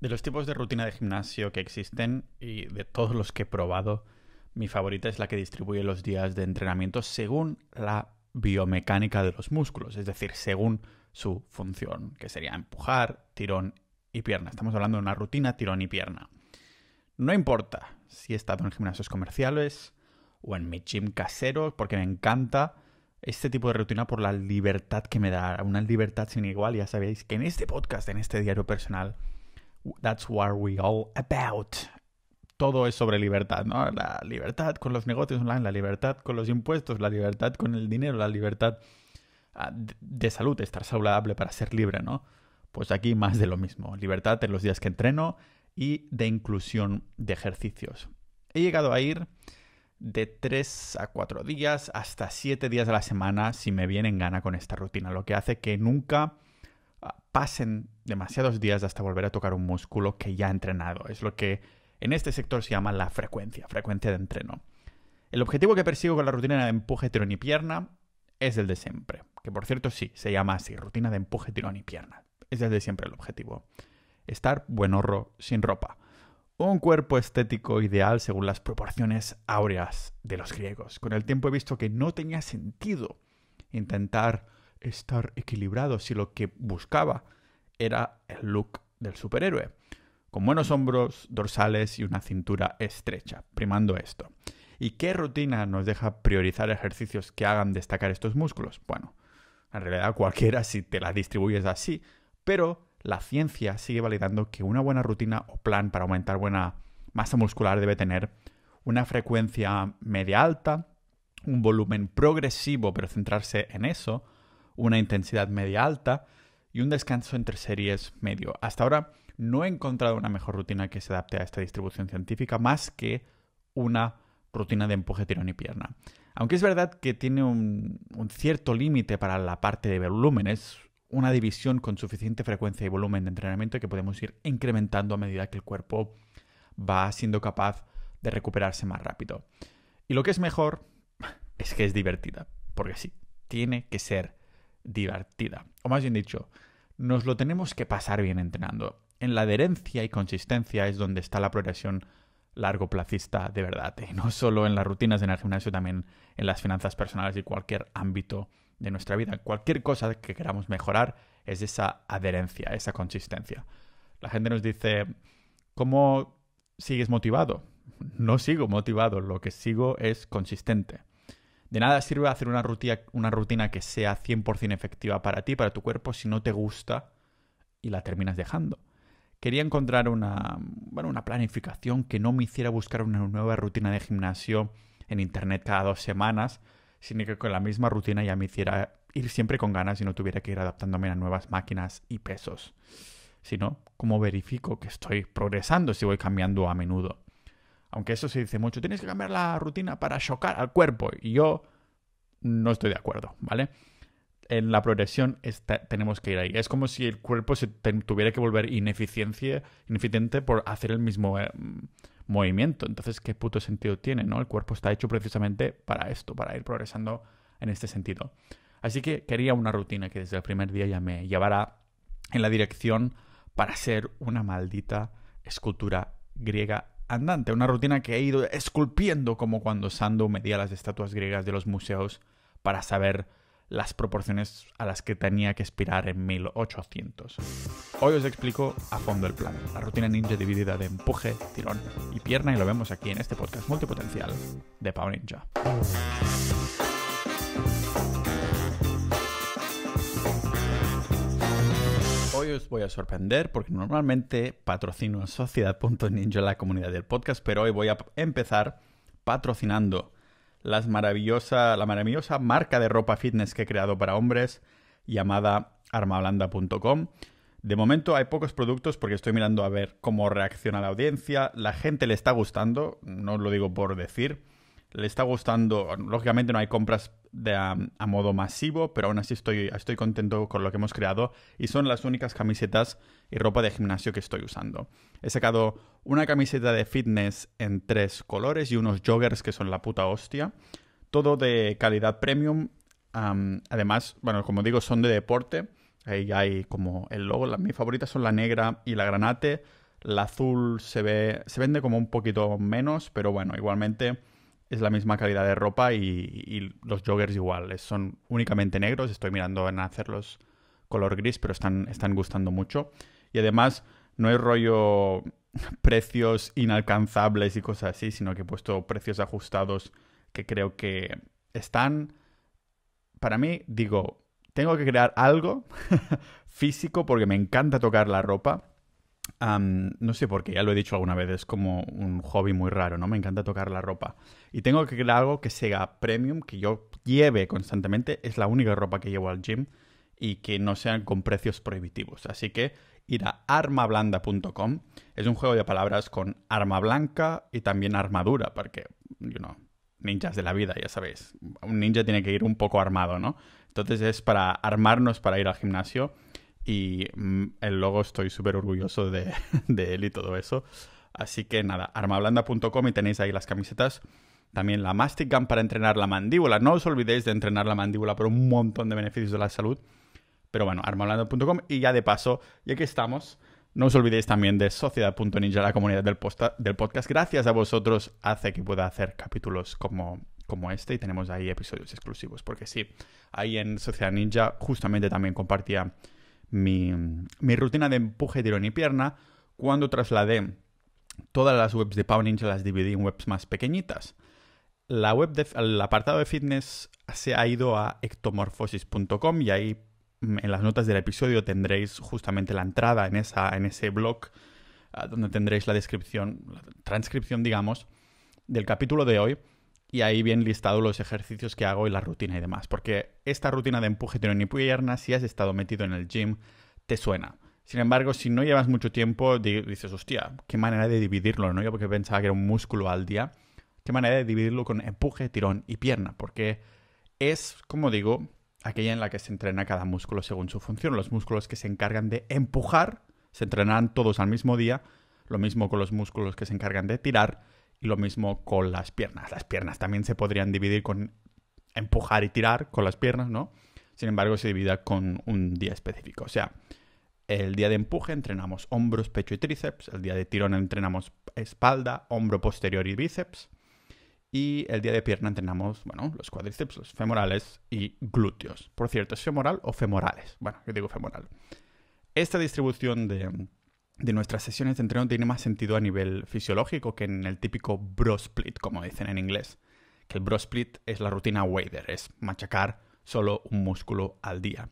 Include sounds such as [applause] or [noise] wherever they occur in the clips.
De los tipos de rutina de gimnasio que existen y de todos los que he probado, mi favorita es la que distribuye los días de entrenamiento según la biomecánica de los músculos, es decir, según su función, que sería empujar, tirón y pierna. Estamos hablando de una rutina, tirón y pierna. No importa si he estado en gimnasios comerciales o en mi gym casero, porque me encanta este tipo de rutina por la libertad que me da, una libertad sin igual. Ya sabéis que en este podcast, en este diario personal, That's what we all about. Todo es sobre libertad, ¿no? La libertad con los negocios online, la libertad con los impuestos, la libertad con el dinero, la libertad ah, de salud, estar saludable para ser libre, ¿no? Pues aquí más de lo mismo. Libertad en los días que entreno y de inclusión de ejercicios. He llegado a ir de 3 a 4 días hasta 7 días a la semana si me vienen en gana con esta rutina, lo que hace que nunca Ah, pasen demasiados días hasta volver a tocar un músculo que ya ha entrenado. Es lo que en este sector se llama la frecuencia, frecuencia de entreno. El objetivo que persigo con la rutina de empuje, tirón y pierna es el de siempre. Que por cierto sí, se llama así, rutina de empuje, tirón y pierna. Es el de siempre el objetivo. Estar buen sin ropa. Un cuerpo estético ideal según las proporciones áureas de los griegos. Con el tiempo he visto que no tenía sentido intentar estar equilibrado si lo que buscaba era el look del superhéroe, con buenos hombros, dorsales y una cintura estrecha, primando esto. ¿Y qué rutina nos deja priorizar ejercicios que hagan destacar estos músculos? Bueno, en realidad cualquiera si te la distribuyes así, pero la ciencia sigue validando que una buena rutina o plan para aumentar buena masa muscular debe tener una frecuencia media alta, un volumen progresivo, pero centrarse en eso, una intensidad media alta y un descanso entre series medio. Hasta ahora no he encontrado una mejor rutina que se adapte a esta distribución científica más que una rutina de empuje, tirón y pierna. Aunque es verdad que tiene un, cierto límite para la parte de volúmenes, una división con suficiente frecuencia y volumen de entrenamiento que podemos ir incrementando a medida que el cuerpo va siendo capaz de recuperarse más rápido. Y lo que es mejor es que es divertida, porque sí, tiene que ser divertida. O más bien dicho, nos lo tenemos que pasar bien entrenando. En la adherencia y consistencia es donde está la progresión largo placista de verdad, y ¿eh? no solo en las rutinas en el gimnasio, también en las finanzas personales y cualquier ámbito de nuestra vida. Cualquier cosa que queramos mejorar es esa adherencia, esa consistencia. La gente nos dice, ¿cómo sigues motivado? No sigo motivado, lo que sigo es consistente. De nada sirve hacer una rutina, una rutina que sea 100% efectiva para ti, para tu cuerpo, si no te gusta y la terminas dejando. Quería encontrar una, una planificación que no me hiciera buscar una nueva rutina de gimnasio en internet cada dos semanas, sino que con la misma rutina ya me hiciera ir siempre con ganas y no tuviera que ir adaptándome a nuevas máquinas y pesos. sino ¿cómo verifico que estoy progresando si voy cambiando a menudo? Aunque eso se dice mucho, tienes que cambiar la rutina para chocar al cuerpo. Y yo no estoy de acuerdo, ¿vale? En la progresión tenemos que ir ahí. Es como si el cuerpo se tuviera que volver ineficiente por hacer el mismo eh, movimiento. Entonces, ¿qué puto sentido tiene, no? El cuerpo está hecho precisamente para esto, para ir progresando en este sentido. Así que quería una rutina que desde el primer día ya me llevara en la dirección para ser una maldita escultura griega andante, una rutina que he ido esculpiendo como cuando Sando medía las estatuas griegas de los museos para saber las proporciones a las que tenía que aspirar en 1800. Hoy os explico a fondo el plan, la rutina ninja dividida de empuje, tirón y pierna y lo vemos aquí en este podcast multipotencial de Power Ninja. voy a sorprender porque normalmente patrocino en Sociedad.ninja, la comunidad del podcast, pero hoy voy a empezar patrocinando la maravillosa marca de ropa fitness que he creado para hombres llamada armablanda.com. De momento hay pocos productos porque estoy mirando a ver cómo reacciona la audiencia. La gente le está gustando, no lo digo por decir le está gustando. Lógicamente no hay compras a, modo masivo, pero aún así estoy, estoy contento con lo que hemos creado y son las únicas camisetas y ropa de gimnasio que estoy usando. He sacado una camiseta de fitness en tres colores y unos joggers que son la puta hostia. Todo de calidad premium. además, bueno, como digo, son de deporte. Ahí hay como el logo. Mi mis favoritas son la negra y la granate. La azul se ve. se vende como un poquito menos, pero bueno, igualmente es la misma calidad de ropa y, los joggers igual. Son únicamente negros, estoy mirando en hacerlos color gris, pero están, están gustando mucho. Y además no hay rollo [laughs] precios inalcanzables y cosas así, sino que he puesto precios ajustados que creo que están... Para mí, digo, tengo que crear algo [laughs] físico porque me encanta tocar la ropa no sé por qué, ya lo he dicho alguna vez, es como un hobby muy raro, ¿no? Me encanta tocar la ropa. Y tengo que crear algo que sea premium, que yo lleve constantemente. Es la única ropa que llevo al gym y que no sean con precios prohibitivos. Así que ir a armablanda.com. Es un juego de palabras con arma blanca y también armadura, porque, you know, ninjas de la vida, ya sabéis. Un ninja tiene que ir un poco armado, ¿no? Entonces es para armarnos para ir al gimnasio y mm, el logo estoy súper orgulloso [laughs] de, él y todo eso. Así que nada, armablanda.com y tenéis ahí las camisetas. También la Mastic Gun para entrenar la mandíbula. No os olvidéis de entrenar la mandíbula por un montón de beneficios de la salud. Pero bueno, armablanda.com y ya de paso, ya que estamos, no os olvidéis también de sociedad.ninja, la comunidad del, del, podcast. Gracias a vosotros hace que pueda hacer capítulos como, como este y tenemos ahí episodios exclusivos. Porque sí, ahí en Sociedad Ninja justamente también compartía mi, rutina de empuje, tirón y pierna cuando trasladé todas las webs de Ninja las dividí en webs más pequeñitas. La web el apartado de fitness se ha ido a ectomorfosis.com y ahí mm, en las notas del episodio tendréis justamente la entrada en, esa, en ese blog ah, donde tendréis la descripción, la transcripción, digamos, del capítulo de hoy y ahí bien listado los ejercicios que hago y la rutina y demás. Porque esta rutina de empuje, tirón y pierna, si has estado metido en el gym, te suena. Sin embargo, si no llevas mucho tiempo, dices, hostia, qué manera de dividirlo, ¿no? Yo porque pensaba que era un músculo al día. Qué manera de dividirlo con empuje, tirón y pierna. Porque es, como digo, aquella en la que se entrena cada músculo según su función. Los músculos que se encargan de empujar se entrenarán todos al mismo día. Lo mismo con los músculos que se encargan de tirar y lo mismo con las piernas. Las piernas también se podrían dividir con empujar y tirar con las piernas, ¿no? Sin embargo, se divida con un día específico. O sea, el día de empuje entrenamos hombros, pecho y tríceps. El día de tirón entrenamos espalda, hombro posterior y bíceps. Y el día de pierna entrenamos, bueno, los cuádriceps, los femorales y glúteos. Por cierto, ¿es femoral o femorales? Bueno, yo digo femoral. Esta distribución de, de nuestras sesiones de entreno tiene más sentido a nivel fisiológico que en el típico bro split, como dicen en inglés. Que el bro split es la rutina wader, es machacar solo un músculo al día.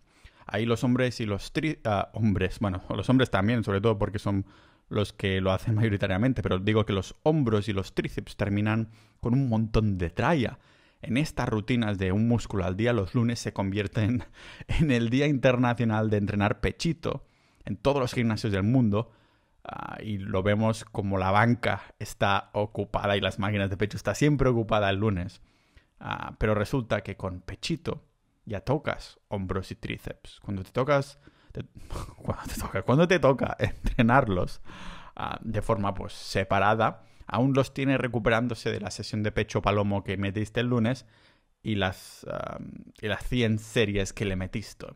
Ahí los hombres y los ah, hombres, bueno, [laughs] los hombres también, sobre todo porque son los que lo hacen [laughs] mayoritariamente, pero digo que los hombros y los tríceps terminan con un montón de tralla. En estas rutinas de un músculo al día, los lunes se convierten [laughs] en el Día Internacional de Entrenar Pechito en todos los gimnasios del mundo Ah, y lo vemos como la banca está ocupada y las máquinas de pecho está siempre ocupada el lunes. Ah, pero resulta que con pechito ya tocas hombros y tríceps. Cuando te tocas, [laughs] cuando, te toca, [laughs] entrenarlos ah, de forma pues separada, aún los tienes recuperándose de la sesión de pecho palomo que metiste el lunes y las, y las 100 series que le metiste.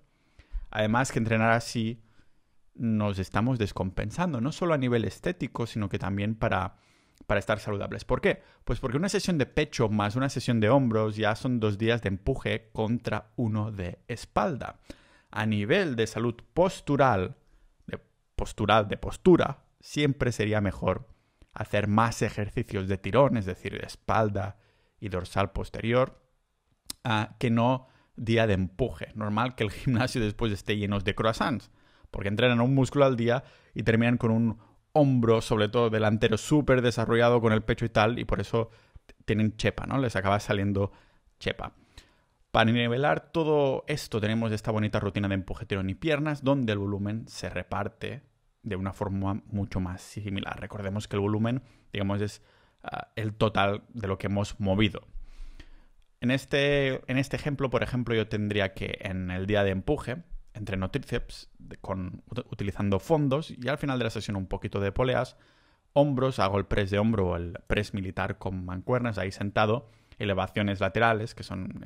Además que entrenar así nos estamos descompensando, no solo a nivel estético, sino que también para, para estar saludables. ¿Por qué? Pues porque una sesión de pecho más una sesión de hombros ya son dos días de empuje contra uno de espalda. A nivel de salud postural, de postural, de postura, siempre sería mejor hacer más ejercicios de tirón, es decir, de espalda y dorsal posterior, ah, que no día de empuje. Normal que el gimnasio después esté lleno de croissants porque entrenan un músculo al día y terminan con un hombro, sobre todo delantero, súper desarrollado con el pecho y tal, y por eso tienen chepa, ¿no? Les acaba saliendo chepa. Para nivelar todo esto tenemos esta bonita rutina de tirón y piernas donde el volumen se reparte de una forma mucho más similar. Recordemos que el volumen, digamos, es ah, el total de lo que hemos movido. En este, en este ejemplo, por ejemplo, yo tendría que en el día de empuje entreno tríceps con, utilizando fondos y al final de la sesión un poquito de poleas, hombros, hago el press de hombro o el press militar con mancuernas ahí sentado, elevaciones laterales que son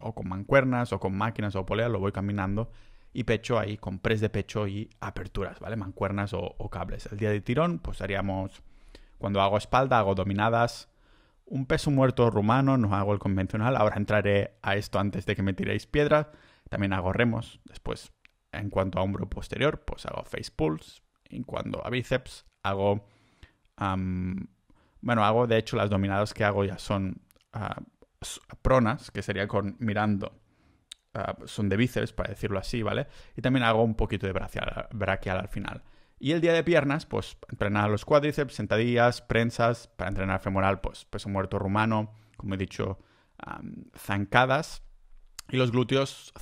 o con mancuernas o con máquinas o poleas, lo voy caminando y pecho ahí con press de pecho y aperturas, ¿vale? Mancuernas o, o cables. El día de tirón pues haríamos, cuando hago espalda, hago dominadas, un peso muerto rumano, no hago el convencional, ahora entraré a esto antes de que me tiréis piedras. También hago remos, después en cuanto a hombro posterior, pues hago face pulls, en cuanto a bíceps, hago... bueno, hago de hecho las dominadas que hago ya son ah, pronas, que sería con mirando. Ah, son de bíceps, para decirlo así, ¿vale? Y también hago un poquito de brachial, al final. Y el día de piernas, pues entrenar los cuádriceps, sentadillas, prensas, para entrenar femoral, pues peso muerto rumano, como he dicho, zancadas, y los glúteos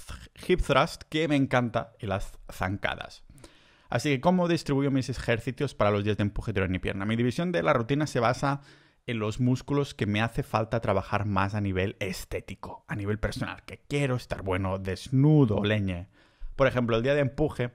hip thrust, que me encanta, y las zancadas. Así que, ¿cómo distribuyo mis ejercicios para los días de empuje, tirón y pierna? Mi división de la rutina se basa en los músculos que me hace falta trabajar más a nivel estético, a nivel personal, que quiero estar bueno, desnudo, leñe. Por ejemplo, el día de empuje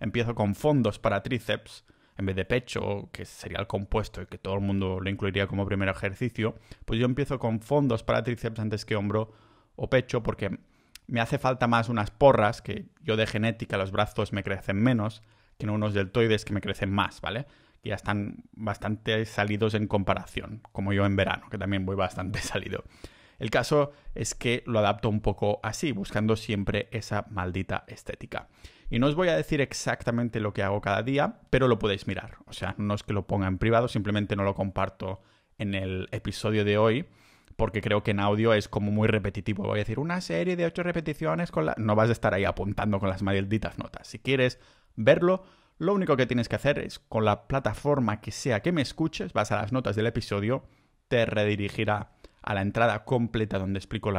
empiezo con fondos para tríceps en vez de pecho, que sería el compuesto y que todo el mundo lo incluiría como primer ejercicio, pues yo empiezo con fondos para tríceps antes que hombro o pecho porque me hace falta más unas porras, que yo de genética los brazos me crecen menos, que no unos deltoides que me crecen más, ¿vale? Que ya están bastante salidos en comparación, como yo en verano, que también voy bastante [laughs] salido. El caso es que lo adapto un poco así, buscando siempre esa maldita estética. Y no os voy a decir exactamente lo que hago cada día, pero lo podéis mirar. O sea, no es que lo ponga en privado, simplemente no lo comparto en el episodio de hoy porque creo que en audio es como muy repetitivo. Voy a decir una serie de ocho repeticiones con No vas a estar ahí apuntando con las malditas notas. Si quieres verlo, lo único que tienes que hacer es con la plataforma que sea que me escuches, vas a las notas del episodio, te redirigirá a la entrada completa donde explico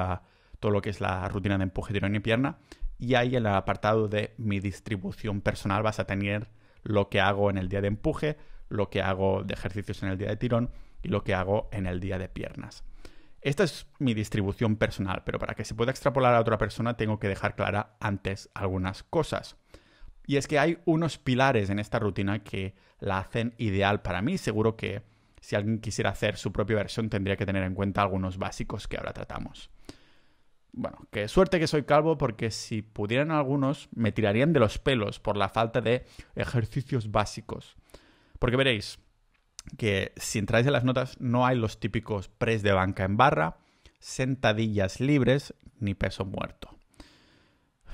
todo lo que es la rutina de empuje, tirón y pierna. Y ahí en el apartado de mi distribución personal vas a tener lo que hago en el día de empuje, lo que hago de ejercicios en el día de tirón y lo que hago en el día de piernas. Esta es mi distribución personal, pero para que se pueda extrapolar a otra persona tengo que dejar clara antes algunas cosas. Y es que hay unos pilares en esta rutina que la hacen ideal para mí. Seguro que si alguien quisiera hacer su propia versión tendría que tener en cuenta algunos básicos que ahora tratamos. Bueno, qué suerte que soy calvo porque si pudieran algunos me tirarían de los pelos por la falta de ejercicios básicos. Porque veréis, que si entráis en las notas no hay los típicos press de banca en barra, sentadillas libres ni peso muerto.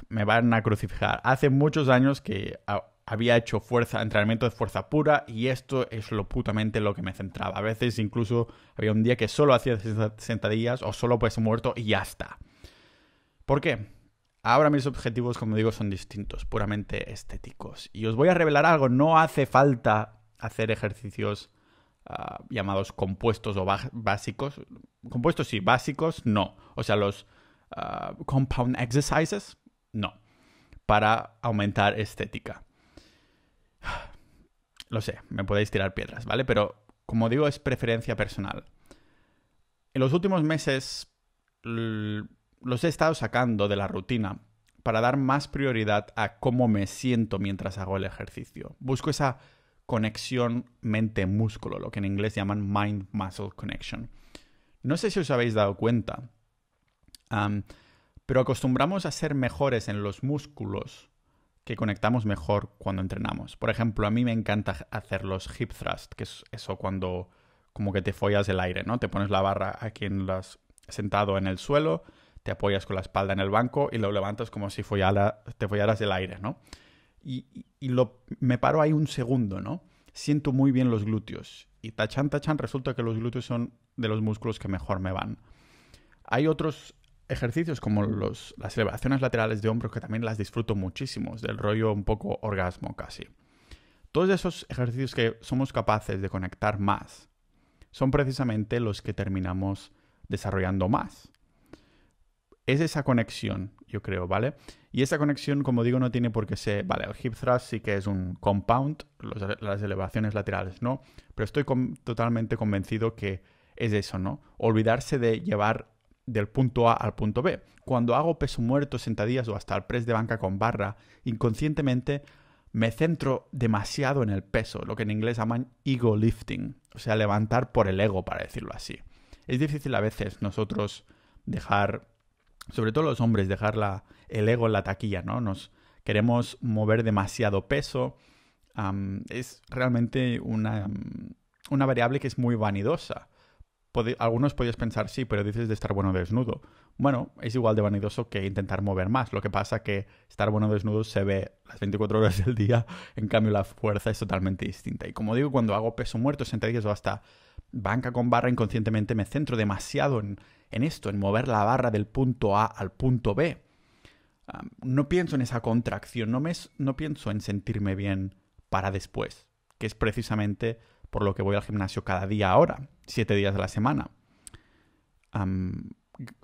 Me van a crucificar. Hace muchos años que había hecho fuerza, entrenamiento de fuerza pura y esto es lo putamente lo que me centraba. A veces incluso había un día que solo hacía sentadillas o solo peso muerto y ya está. ¿Por qué? Ahora mis objetivos, como digo, son distintos, puramente estéticos. Y os voy a revelar algo, no hace falta hacer ejercicios Ah, llamados compuestos o básicos. Compuestos sí, básicos no. O sea, los ah, compound exercises no. Para aumentar estética. [sighs] Lo sé, me podéis tirar piedras, ¿vale? Pero como digo, es preferencia personal. En los últimos meses los he estado sacando de la rutina para dar más prioridad a cómo me siento mientras hago el ejercicio. Busco esa conexión mente-músculo, lo que en inglés llaman mind-muscle connection. No sé si os habéis dado cuenta, pero acostumbramos a ser mejores en los músculos que conectamos mejor cuando entrenamos. Por ejemplo, a mí me encanta hacer los hip thrust, que es eso cuando como que te follas el aire, ¿no? Te pones la barra aquí en las, sentado en el suelo, te apoyas con la espalda en el banco y lo levantas como si te follaras el aire, ¿no? y, lo, me paro ahí un segundo, ¿no? Siento muy bien los glúteos. Y tachan, tachan, resulta que los glúteos son de los músculos que mejor me van. Hay otros ejercicios como las elevaciones laterales de hombros que también las disfruto muchísimo, del rollo un poco orgasmo casi. Todos esos ejercicios que somos capaces de conectar más son precisamente los que terminamos desarrollando más. Es esa conexión, yo creo, ¿vale? Y esa conexión, como digo, no tiene por qué ser, vale, el hip thrust sí que es un compound, las elevaciones laterales, ¿no? Pero estoy totalmente convencido que es eso, ¿no? Olvidarse de llevar del punto A al punto B. Cuando hago peso muerto, sentadillas o hasta el press de banca con barra, inconscientemente me centro demasiado en el peso, lo que en inglés llaman ego lifting, o sea, levantar por el ego, para decirlo así. Es difícil a veces nosotros dejar, sobre todo los hombres, dejar la el ego en la taquilla, ¿no? Nos queremos mover demasiado peso. es realmente una, variable que es muy vanidosa. algunos podéis pensar, sí, pero dices de estar bueno desnudo. Bueno, es igual de vanidoso que intentar mover más. Lo que pasa que estar bueno desnudo se ve las 24 horas del día, en cambio la fuerza es totalmente distinta. Y como digo, cuando hago peso muerto, sentadillas o hasta banca con barra, inconscientemente me centro demasiado en, en esto, en mover la barra del punto A al punto B no pienso en esa contracción, no, me, no pienso en sentirme bien para después, que es precisamente por lo que voy al gimnasio cada día ahora, siete días de la semana.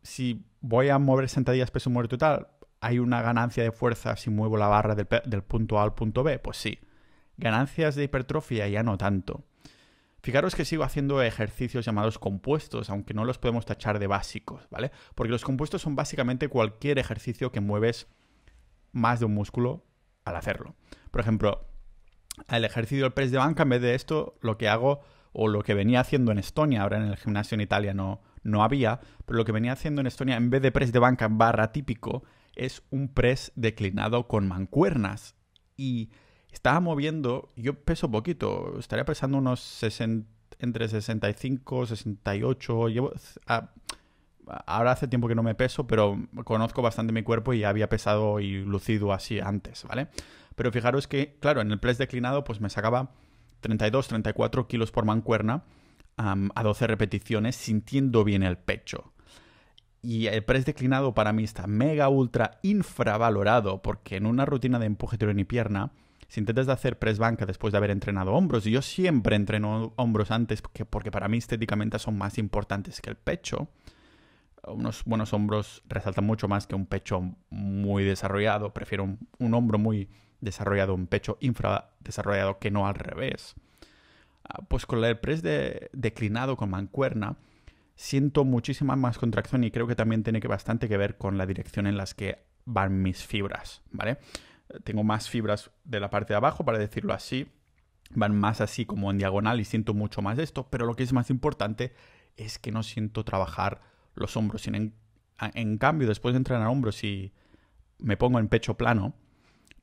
si voy a mover días peso muerto y tal, ¿hay una ganancia de fuerza si muevo la barra del, del punto A al punto B? Pues sí. Ganancias de hipertrofia ya no tanto. Fijaros que sigo haciendo ejercicios llamados compuestos, aunque no los podemos tachar de básicos, ¿vale? Porque los compuestos son básicamente cualquier ejercicio que mueves más de un músculo al hacerlo. Por ejemplo, el ejercicio del press de banca, en vez de esto, lo que hago o lo que venía haciendo en Estonia, ahora en el gimnasio en Italia no, no había, pero lo que venía haciendo en Estonia, en vez de press de banca barra típico, es un press declinado con mancuernas. Y estaba moviendo, yo peso poquito, estaría pesando unos entre 65, 68, llevo... ahora hace tiempo que no me peso, pero conozco bastante mi cuerpo y había pesado y lucido así antes, ¿vale? Pero fijaros que, claro, en el press declinado pues me sacaba 32, 34 kilos por mancuerna a 12 repeticiones sintiendo bien el pecho. Y el press declinado para mí está mega ultra infravalorado porque en una rutina de empuje, tiro y pierna si intentas hacer press banca después de haber entrenado hombros, y yo siempre entreno hombros antes porque, para mí estéticamente son más importantes que el pecho. Unos buenos hombros resaltan mucho más que un pecho muy desarrollado. Prefiero un, hombro muy desarrollado, un pecho infra desarrollado que no al revés. Ah, pues con el press de, declinado con mancuerna, siento muchísima más contracción y creo que también tiene que bastante que ver con la dirección en las que van mis fibras, ¿vale? tengo más fibras de la parte de abajo, para decirlo así, van más así como en diagonal y siento mucho más esto, pero lo que es más importante es que no siento trabajar los hombros. en, cambio, después de entrenar hombros y me pongo en pecho plano,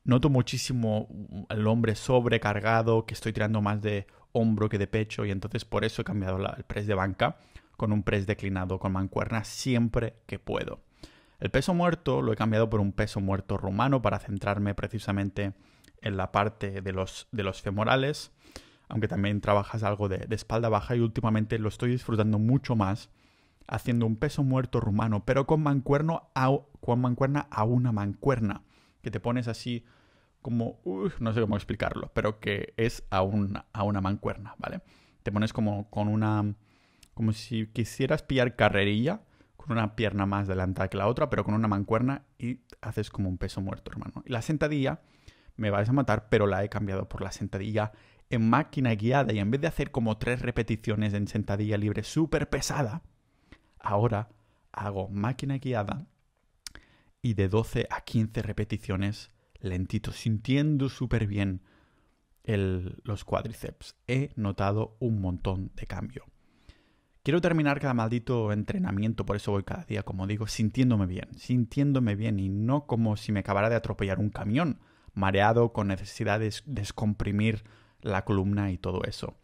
noto muchísimo el hombre sobrecargado, que estoy tirando más de hombro que de pecho y entonces por eso he cambiado el press de banca con un press declinado con mancuerna siempre que puedo. El peso muerto lo he cambiado por un peso muerto romano para centrarme precisamente en la parte de los, de los femorales, aunque también trabajas algo de, espalda baja y últimamente lo estoy disfrutando mucho más haciendo un peso muerto rumano, pero con, mancuerno a, con mancuerna a una mancuerna, que te pones así como, no sé cómo explicarlo, pero que es a, a una mancuerna, ¿vale? Te pones como con una, como si quisieras pillar carrerilla, con una pierna más adelantada que la otra, pero con una mancuerna y haces como un peso muerto, hermano. La sentadilla me vais a matar, pero la he cambiado por la sentadilla en máquina guiada y en vez de hacer como tres repeticiones en sentadilla libre súper pesada, ahora hago máquina guiada y de 12 a 15 repeticiones lentito, sintiendo súper bien los cuádriceps. He notado un montón de cambio. Quiero terminar cada maldito entrenamiento, por eso voy cada día, como digo, sintiéndome bien, sintiéndome bien y no como si me acabara de atropellar un camión, mareado, con necesidad de descomprimir la columna y todo eso.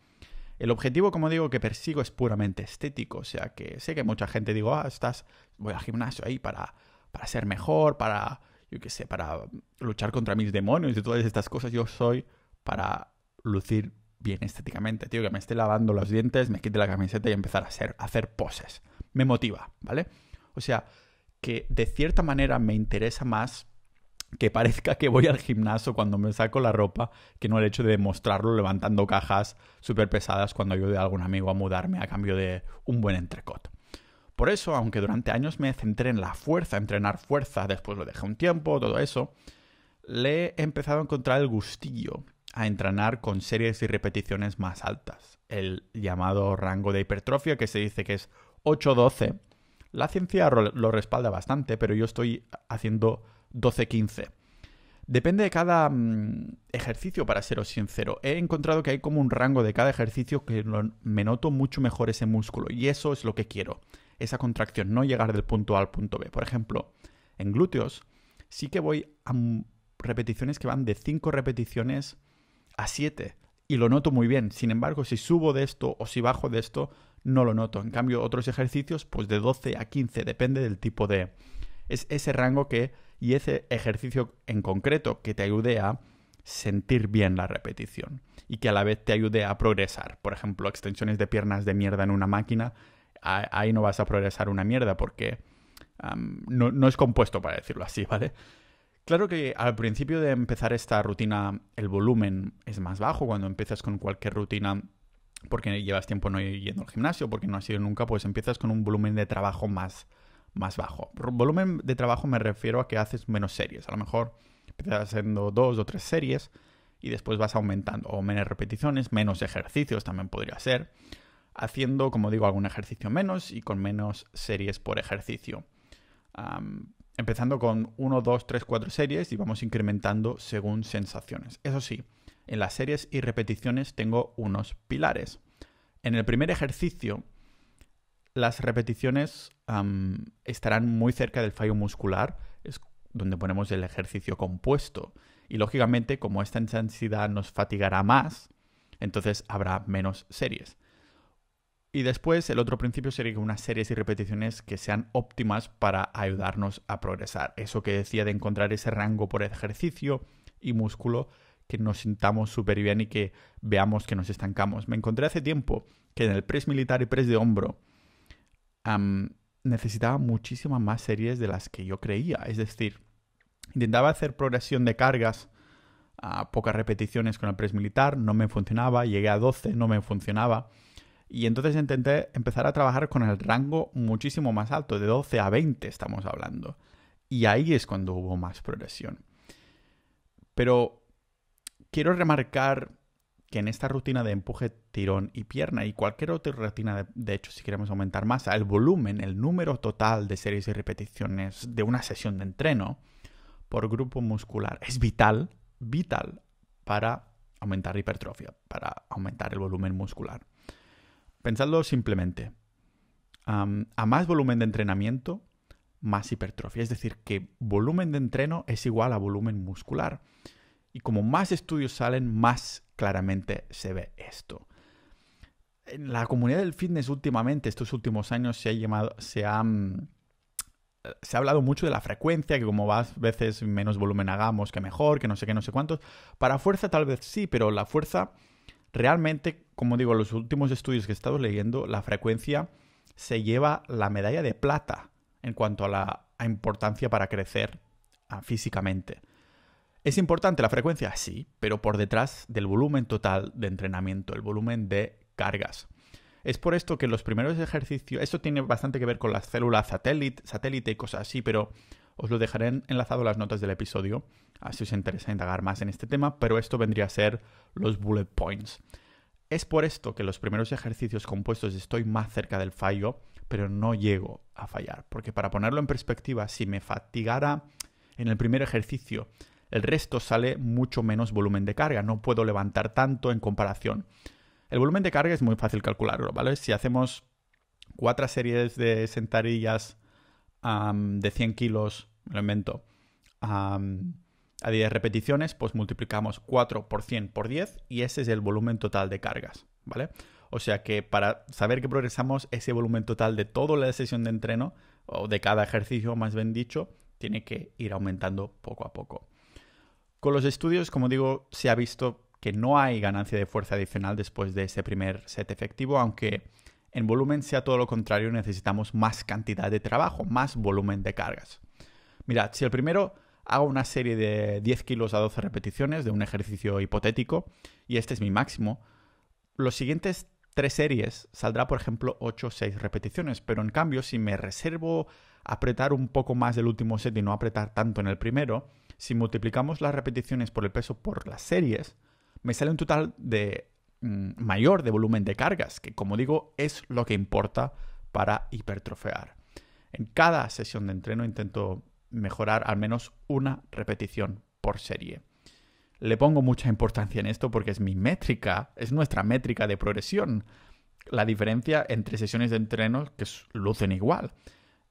El objetivo, como digo, que persigo es puramente estético, o sea que sé que mucha gente digo, ah, estás, voy al gimnasio ahí para, para ser mejor, para, yo qué sé, para luchar contra mis demonios y todas estas cosas. Yo soy para lucir bien estéticamente, tío, que me esté lavando los dientes, me quite la camiseta y empezar a hacer, hacer poses. Me motiva, ¿vale? O sea, que de cierta manera me interesa más que parezca que voy al gimnasio cuando me saco la ropa, que no el hecho de demostrarlo levantando cajas súper pesadas cuando ayude a algún amigo a mudarme a cambio de un buen entrecot. Por eso, aunque durante años me centré en la fuerza, entrenar fuerza, después lo dejé un tiempo, todo eso, le he empezado a encontrar el gustillo a entrenar con series y repeticiones más altas, el llamado rango de hipertrofia que se dice que es 8-12. La ciencia lo respalda bastante, pero yo estoy haciendo 12-15. Depende de cada mm, ejercicio, para seros sincero. He encontrado que hay como un rango de cada ejercicio que me noto mucho mejor ese músculo y eso es lo que quiero, esa contracción, no llegar del punto A al punto B. Por ejemplo, en glúteos sí que voy a repeticiones que van de 5 repeticiones a 7 y lo noto muy bien. Sin embargo, si subo de esto o si bajo de esto, no lo noto. En cambio, otros ejercicios, pues de 12 a 15, depende del tipo de... Es ese rango que... y ese ejercicio en concreto que te ayude a sentir bien la repetición y que a la vez te ayude a progresar. Por ejemplo, extensiones de piernas de mierda en una máquina, ahí no vas a progresar una mierda porque no, no es compuesto para decirlo así, ¿vale? Claro que al principio de empezar esta rutina el volumen es más bajo cuando empiezas con cualquier rutina porque llevas tiempo no yendo al gimnasio, porque no has ido nunca, pues empiezas con un volumen de trabajo más, más bajo. volumen de trabajo me refiero a que haces menos series. A lo mejor empiezas haciendo dos o tres series y después vas aumentando. O menos repeticiones, menos ejercicios también podría ser. Haciendo, como digo, algún ejercicio menos y con menos series por ejercicio empezando con 1, 2, 3, 4 series y vamos incrementando según sensaciones. Eso sí, en las series y repeticiones tengo unos pilares. En el primer ejercicio, las repeticiones estarán muy cerca del fallo muscular, es donde ponemos el ejercicio compuesto. Y lógicamente, como esta intensidad nos fatigará más, entonces habrá menos series. Y después, el otro principio sería que unas series y repeticiones que sean óptimas para ayudarnos a progresar. Eso que decía de encontrar ese rango por ejercicio y músculo que nos sintamos súper bien y que veamos que nos estancamos. Me encontré hace tiempo que en el press militar y press de hombro necesitaba muchísimas más series de las que yo creía. Es decir, intentaba hacer progresión de cargas a ah, pocas repeticiones con el press militar, no me funcionaba, llegué a 12, no me funcionaba y entonces intenté empezar a trabajar con el rango muchísimo más alto, de 12 a 20 estamos hablando. Y ahí es cuando hubo más progresión. Pero quiero remarcar que en esta rutina de empuje, tirón y pierna y cualquier otra rutina, de, de, hecho, si queremos aumentar masa, el volumen, el número total de series y repeticiones de una sesión de entreno por grupo muscular es vital, vital para aumentar hipertrofia, para aumentar el volumen muscular. Pensadlo simplemente. a más volumen de entrenamiento, más hipertrofia. Es decir, que volumen de entreno es igual a volumen muscular. Y como más estudios salen, más claramente se ve esto. En la comunidad del fitness últimamente, estos últimos años, se ha, llamado, se ha, mm, hablado mucho de la frecuencia, que como más veces menos volumen hagamos, que mejor, que no sé qué, no sé cuántos. Para fuerza tal vez sí, pero la fuerza Realmente, como digo, los últimos estudios que he estado leyendo, la frecuencia se lleva la medalla de plata en cuanto a la importancia para crecer ah, físicamente. ¿Es importante la frecuencia? Sí, pero por detrás del volumen total de entrenamiento, el volumen de cargas. Es por esto que los primeros ejercicios, esto tiene bastante que ver con las células satélite, satélite y cosas así, pero os lo dejaré enlazado en las notas del episodio, si os interesa indagar más en este tema, pero esto vendría a ser los bullet points. Es por esto que los primeros ejercicios compuestos estoy más cerca del fallo, pero no llego a fallar, porque para ponerlo en perspectiva, si me fatigara en el primer ejercicio, el resto sale mucho menos volumen de carga, no puedo levantar tanto en comparación. El volumen de carga es muy fácil calcularlo, ¿vale? Si hacemos cuatro series de sentadillas de 100 kilos lo invento, a 10 repeticiones, pues multiplicamos 4 por 100 por 10 y ese es el volumen total de cargas, ¿vale? O sea que para saber que progresamos, ese volumen total de toda la sesión de entreno, o de cada ejercicio más bien dicho, tiene que ir aumentando poco a poco. Con los estudios, como digo, se ha visto que no hay ganancia de fuerza adicional después de ese primer set efectivo, aunque en volumen sea todo lo contrario, necesitamos más cantidad de trabajo, más volumen de cargas. Mirad, si el primero hago una serie de 10 kilos a 12 repeticiones de un ejercicio hipotético, y este es mi máximo, los siguientes tres series saldrá, por ejemplo, 8 o 6 repeticiones, pero en cambio, si me reservo apretar un poco más del último set y no apretar tanto en el primero, si multiplicamos las repeticiones por el peso por las series, me sale un total de mm, mayor de volumen de cargas, que como digo, es lo que importa para hipertrofear. En cada sesión de entreno intento mejorar al menos una repetición por serie. Le pongo mucha importancia en esto porque es mi métrica, es nuestra métrica de progresión. La diferencia entre sesiones de entrenos que lucen igual.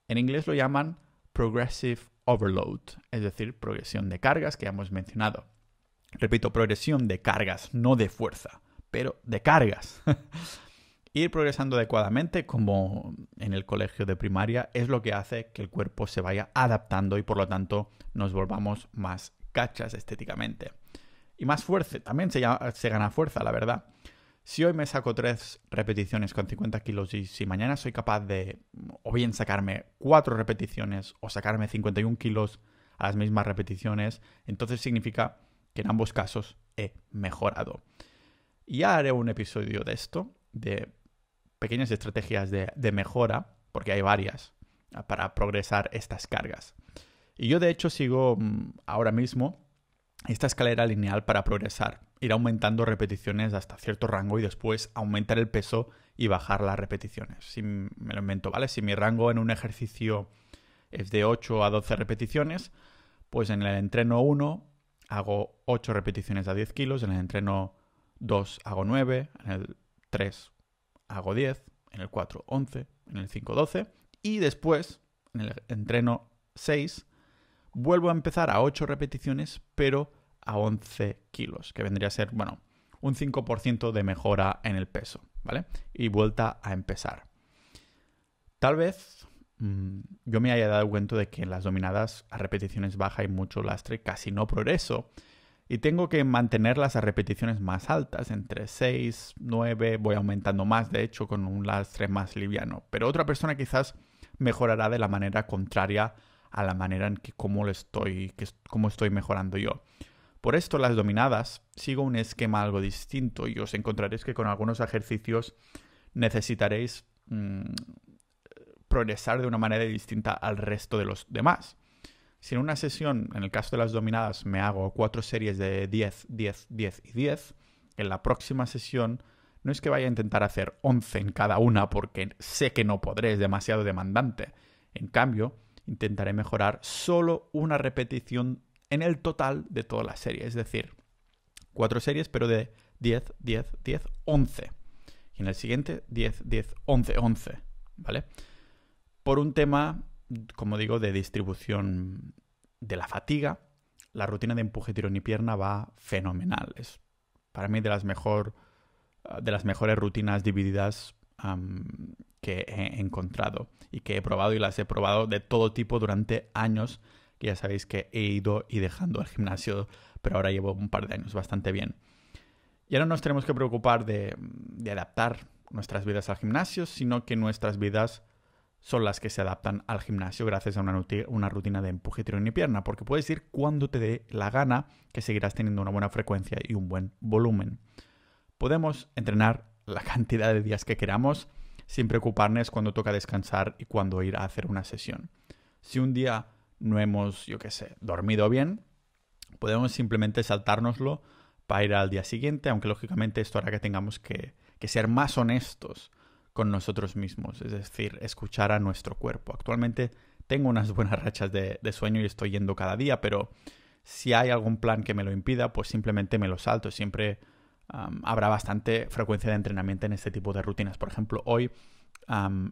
En inglés lo llaman progressive overload, es decir, progresión de cargas que hemos mencionado. Repito, progresión de cargas, no de fuerza, pero de cargas. [laughs] Ir progresando adecuadamente, como en el colegio de primaria, es lo que hace que el cuerpo se vaya adaptando y por lo tanto nos volvamos más cachas estéticamente. Y más fuerza, también se, se gana fuerza, la verdad. Si hoy me saco tres repeticiones con 50 kilos y si mañana soy capaz de o bien sacarme cuatro repeticiones o sacarme 51 kilos a las mismas repeticiones, entonces significa que en ambos casos he mejorado. Ya haré un episodio de esto, de pequeñas estrategias de, mejora, porque hay varias, ah, para progresar estas cargas. Y yo de hecho sigo mm, ahora mismo esta escalera lineal para progresar, ir aumentando repeticiones hasta cierto rango y después aumentar el peso y bajar las repeticiones. Si me lo invento, ¿vale? Si mi rango en un ejercicio es de 8 a 12 repeticiones, pues en el entreno 1 hago 8 repeticiones a 10 kilos, en el entreno 2 hago 9, en el 3 hago 10, en el 4 11, en el 5 12 y después, en el entreno 6, vuelvo a empezar a 8 repeticiones pero a 11 kilos, que vendría a ser, bueno, un 5% de mejora en el peso, ¿vale? Y vuelta a empezar. Tal vez mm, yo me haya dado cuenta de que en las dominadas a repeticiones baja y mucho lastre, casi no progreso, y tengo que mantenerlas a repeticiones más altas, entre 6, 9, voy aumentando más, de hecho, con un lastre más liviano. Pero otra persona quizás mejorará de la manera contraria a la manera en que cómo, lo estoy, que, estoy mejorando yo. Por esto las dominadas sigo un esquema algo distinto y os encontraréis que con algunos ejercicios necesitaréis mm, progresar de una manera distinta al resto de los demás. Si en una sesión, en el caso de las dominadas, me hago cuatro series de 10, 10, 10 y 10, en la próxima sesión no es que vaya a intentar hacer 11 en cada una porque sé que no podré, es demasiado demandante. En cambio, intentaré mejorar solo una repetición en el total de toda la serie, es decir, cuatro series pero de 10, 10, 10, 11. Y en el siguiente 10, 10, 11, 11, ¿vale? Por un tema como digo, de distribución de la fatiga, la rutina de empuje, tirón y pierna va fenomenal. Es para mí de las, mejor, ah, de las mejores rutinas divididas que he encontrado y que he probado y las he probado de todo tipo durante años, que ya sabéis que he ido y dejando el gimnasio, pero ahora llevo un par de años bastante bien. Y ahora nos tenemos que preocupar de adaptar nuestras vidas al gimnasio, sino que nuestras vidas son las que se adaptan al gimnasio gracias a una, rutina de empuje, tirón y pierna, porque puedes ir cuando te dé la gana que seguirás teniendo una buena frecuencia y un buen volumen. Podemos entrenar la [laughs] cantidad de días que queramos sin preocuparnos cuando toca descansar y cuando ir a hacer una sesión. Si un día no hemos, yo qué sé, dormido bien, podemos simplemente saltárnoslo para ir al día siguiente, aunque lógicamente esto hará que tengamos que ser más honestos con nosotros mismos, es decir, escuchar a nuestro cuerpo. Actualmente tengo unas [laughs] buenas rachas de, sueño y estoy yendo cada día, pero si hay algún plan que me lo impida, pues simplemente me lo salto. Siempre habrá bastante frecuencia de entrenamiento en este tipo de rutinas. Por ejemplo, hoy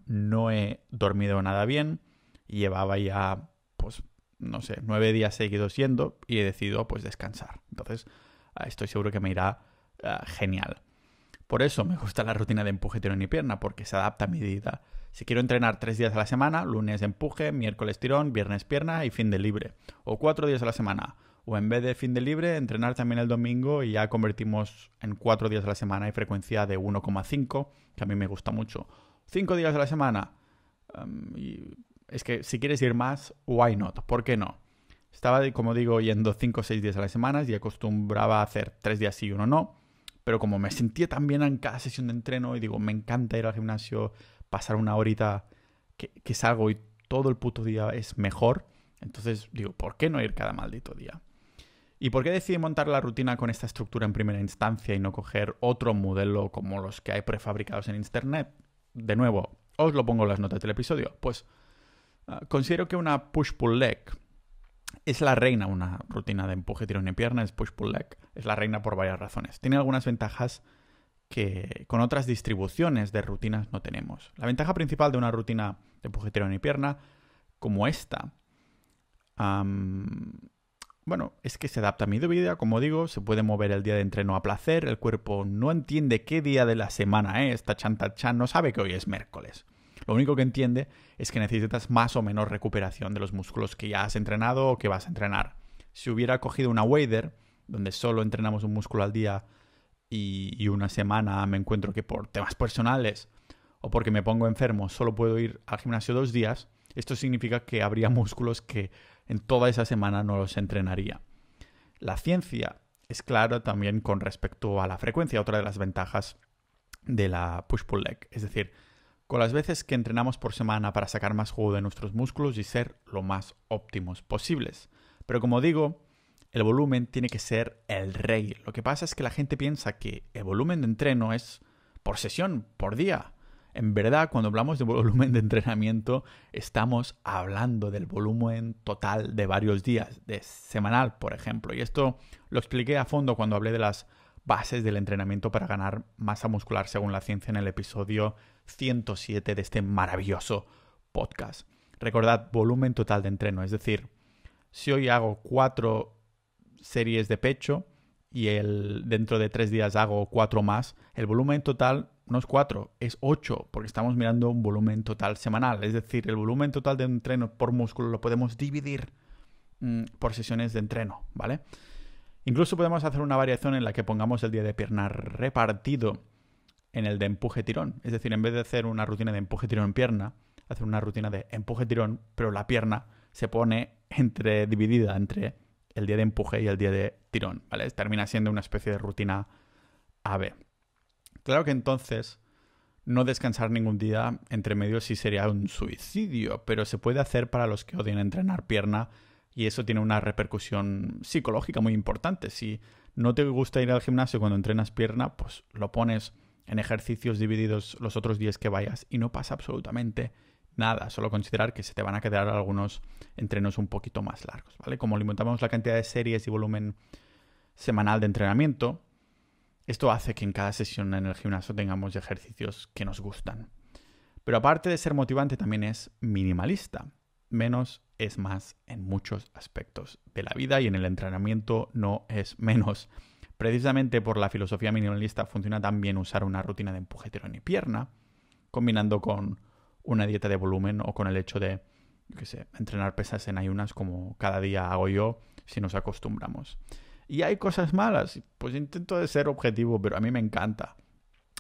no he dormido nada bien, llevaba ya, pues, no sé, nueve días seguidos yendo y he decidido, pues, descansar. Entonces, ah, estoy seguro que me irá ah, genial. Por eso me gusta la rutina de empuje, tirón y pierna, porque se adapta a mi vida. Si quiero entrenar tres días a la semana, lunes empuje, miércoles tirón, viernes pierna y fin de libre. O cuatro días a la semana. O en vez de fin de libre, entrenar también el domingo y ya convertimos en cuatro días a la semana y frecuencia de 1,5, que a mí me gusta mucho. Cinco días a la semana. Em, es que si quieres ir más, why not? ¿Por qué no? Estaba, como digo, yendo cinco o seis días a la semana y acostumbraba a hacer tres días sí y uno no. Pero como me sentía tan bien en cada sesión de entreno y digo, me encanta ir al gimnasio, pasar una horita que, que salgo y todo el puto día es mejor, entonces digo, ¿por qué no ir cada maldito día? ¿Y por qué decidí montar la rutina con esta estructura en primera instancia y no coger otro modelo como los que hay prefabricados en Internet? De nuevo, os lo pongo en las notas del episodio. Pues ah, considero que una push-pull leg es la reina una rutina de empuje, tirón y pierna, es push-pull leg. Es la reina por varias razones. Tiene algunas ventajas que con otras distribuciones de rutinas no tenemos. La ventaja principal de una rutina de empuje, tirón y pierna como esta, bueno, es que se adapta a mi vida, como digo, se puede mover el día de entreno a placer, el cuerpo no entiende qué día de la semana es, tachan tachan, no sabe que hoy es miércoles. Lo único que entiende es que necesitas más o menos recuperación de los músculos que ya has entrenado o que vas a entrenar. Si hubiera cogido una wader, donde solo entrenamos un músculo al día y, y una semana me encuentro que por temas personales o porque me pongo enfermo solo puedo ir al gimnasio dos días, esto significa que habría [laughs] músculos que en toda esa semana no los entrenaría. La ciencia es clara también con respecto a la frecuencia, otra de las ventajas de la push-pull leg. Es decir, con las veces que entrenamos por semana para sacar más jugo de nuestros músculos y ser lo más óptimos posibles. Pero como digo, el volumen tiene que ser el rey. Lo que pasa es que la gente piensa que el volumen de entreno es por sesión, por día. En verdad, cuando hablamos de [laughs] volumen de entrenamiento, estamos hablando del volumen total de varios días, de semanal, por ejemplo. Y esto lo expliqué a fondo cuando hablé de las bases del entrenamiento para ganar masa muscular según la ciencia en el episodio 107 de este maravilloso podcast. Recordad, volumen total de entreno, es decir, si hoy hago cuatro series de pecho y el, dentro de tres días hago cuatro más, el volumen total no es cuatro, es ocho, porque estamos mirando un volumen total semanal. Es decir, el volumen total de entreno por músculo lo podemos dividir mm, por sesiones de entreno, ¿vale? Incluso podemos hacer una variación en la que pongamos el día de pierna repartido en el de empuje-tirón. Es decir, en vez de hacer una rutina de empuje-tirón-pierna, hacer una rutina de empuje-tirón, pero la pierna se pone entre, dividida entre el día de empuje y el día de tirón, ¿vale? Termina siendo una especie de rutina AB. Claro que entonces no descansar ningún día entre medio sí sería un suicidio, pero se puede hacer para los que odian entrenar pierna y eso tiene una repercusión psicológica muy importante. Si no te gusta ir al gimnasio cuando entrenas pierna, pues lo pones en ejercicios divididos los otros días que vayas y no pasa absolutamente nada, solo considerar que se te van a quedar algunos entrenos un poquito más largos, ¿vale? Como limitamos la cantidad de series y volumen semanal de entrenamiento, esto hace que en cada sesión en el gimnasio tengamos ejercicios que nos gustan. Pero aparte de ser motivante, también es minimalista. Menos es más en muchos aspectos de la vida y en el entrenamiento no es menos. Precisamente por la filosofía minimalista funciona también usar una rutina de empuje, y pierna, combinando con una dieta de volumen o con el hecho de, yo qué sé, entrenar pesas en ayunas como cada día hago yo si nos acostumbramos. Y hay cosas malas, pues intento de ser objetivo, pero a mí me encanta.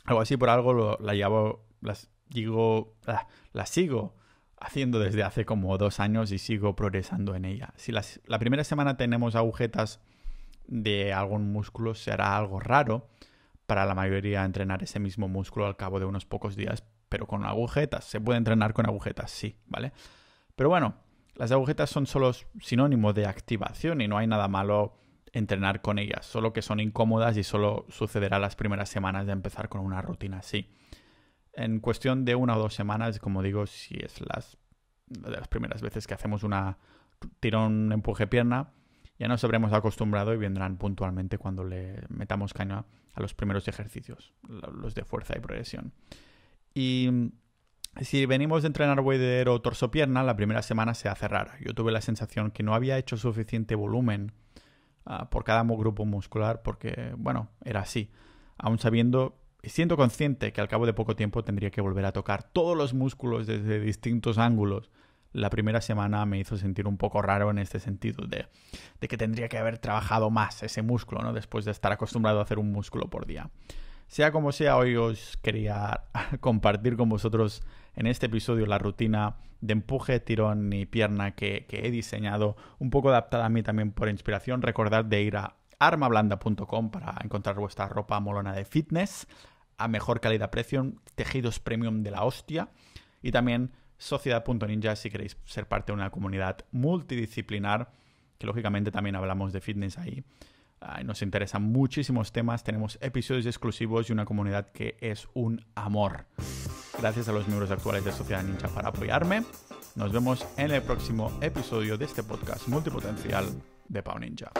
Algo así por algo la llevo, las, digo, ah, la, sigo haciendo desde hace como dos años y sigo progresando en ella. Si las, la primera semana tenemos agujetas de algún músculo será algo raro para la mayoría entrenar ese mismo músculo al cabo de unos pocos días, pero con agujetas. Se puede entrenar con agujetas, sí, ¿vale? Pero bueno, las agujetas son solo sinónimo de activación y no hay nada malo entrenar con ellas, solo que son incómodas y solo sucederá las primeras semanas de empezar con una rutina así. En cuestión de una o dos semanas, como digo, si es las de las primeras veces que hacemos una tirón empuje pierna, ya nos habremos acostumbrado y vendrán puntualmente cuando le metamos caña a los primeros ejercicios, los de fuerza y progresión. Y mm, si venimos de entrenar weider o torso-pierna, la primera semana se hace rara. Yo tuve la sensación que no había hecho suficiente volumen ah, por cada grupo muscular porque, bueno, era así. Aún sabiendo y siendo consciente que al cabo de poco tiempo tendría que volver a tocar todos los músculos desde distintos ángulos la primera semana me hizo sentir un poco raro en este sentido de, que tendría que haber trabajado más ese músculo, ¿no? Después de estar acostumbrado a hacer un músculo por día. Sea como sea, hoy os quería [laughs] compartir con vosotros en este episodio la rutina de empuje, tirón y pierna que, que he diseñado, un poco adaptada a mí también por inspiración. Recordad de ir a armablanda.com para encontrar vuestra ropa molona de fitness a mejor calidad precio, tejidos premium de la hostia y también sociedad.ninja si queréis ser parte de una comunidad multidisciplinar, que lógicamente también hablamos de fitness ahí. nos interesan muchísimos temas, tenemos episodios exclusivos y una comunidad que es un amor. Gracias a los miembros actuales de Sociedad Ninja para apoyarme. Nos vemos en el próximo episodio de este podcast multipotencial de Pau Ninja.